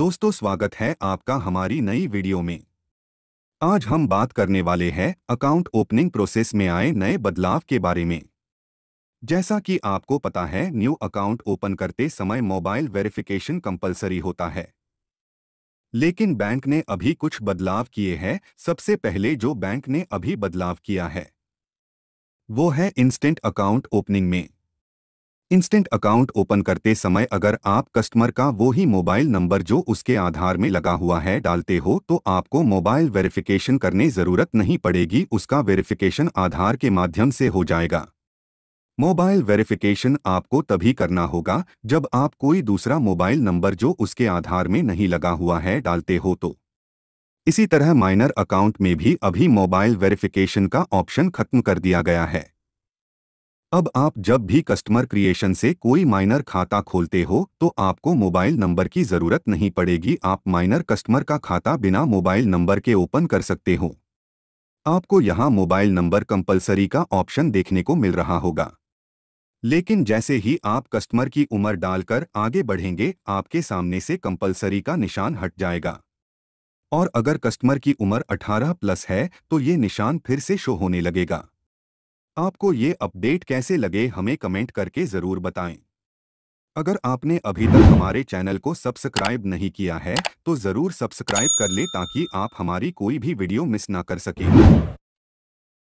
दोस्तों स्वागत है आपका हमारी नई वीडियो में आज हम बात करने वाले हैं अकाउंट ओपनिंग प्रोसेस में आए नए बदलाव के बारे में जैसा कि आपको पता है न्यू अकाउंट ओपन करते समय मोबाइल वेरिफिकेशन कंपलसरी होता है लेकिन बैंक ने अभी कुछ बदलाव किए हैं सबसे पहले जो बैंक ने अभी बदलाव किया है वो है इंस्टेंट अकाउंट ओपनिंग में इंस्टेंट अकाउंट ओपन करते समय अगर आप कस्टमर का वो ही मोबाइल नंबर जो उसके आधार में लगा हुआ है डालते हो तो आपको मोबाइल वेरिफिकेशन करने ज़रूरत नहीं पड़ेगी उसका वेरिफिकेशन आधार के माध्यम से हो जाएगा मोबाइल वेरिफिकेशन आपको तभी करना होगा जब आप कोई दूसरा मोबाइल नंबर जो उसके आधार में नहीं लगा हुआ है डालते हो तो इसी तरह माइनर अकाउंट में भी अभी मोबाइल वेरिफिकेशन का ऑप्शन खत्म कर दिया गया है अब आप जब भी कस्टमर क्रिएशन से कोई माइनर खाता खोलते हो तो आपको मोबाइल नंबर की ज़रूरत नहीं पड़ेगी आप माइनर कस्टमर का खाता बिना मोबाइल नंबर के ओपन कर सकते हो आपको यहाँ मोबाइल नंबर कंपलसरी का ऑप्शन देखने को मिल रहा होगा लेकिन जैसे ही आप कस्टमर की उम्र डालकर आगे बढ़ेंगे आपके सामने से कंपलसरी का निशान हट जाएगा और अगर कस्टमर की उम्र 18 प्लस है तो ये निशान फिर से शो होने लगेगा आपको ये अपडेट कैसे लगे हमें कमेंट करके ज़रूर बताएं। अगर आपने अभी तक हमारे चैनल को सब्सक्राइब नहीं किया है तो ज़रूर सब्सक्राइब कर ले ताकि आप हमारी कोई भी वीडियो मिस ना कर सकें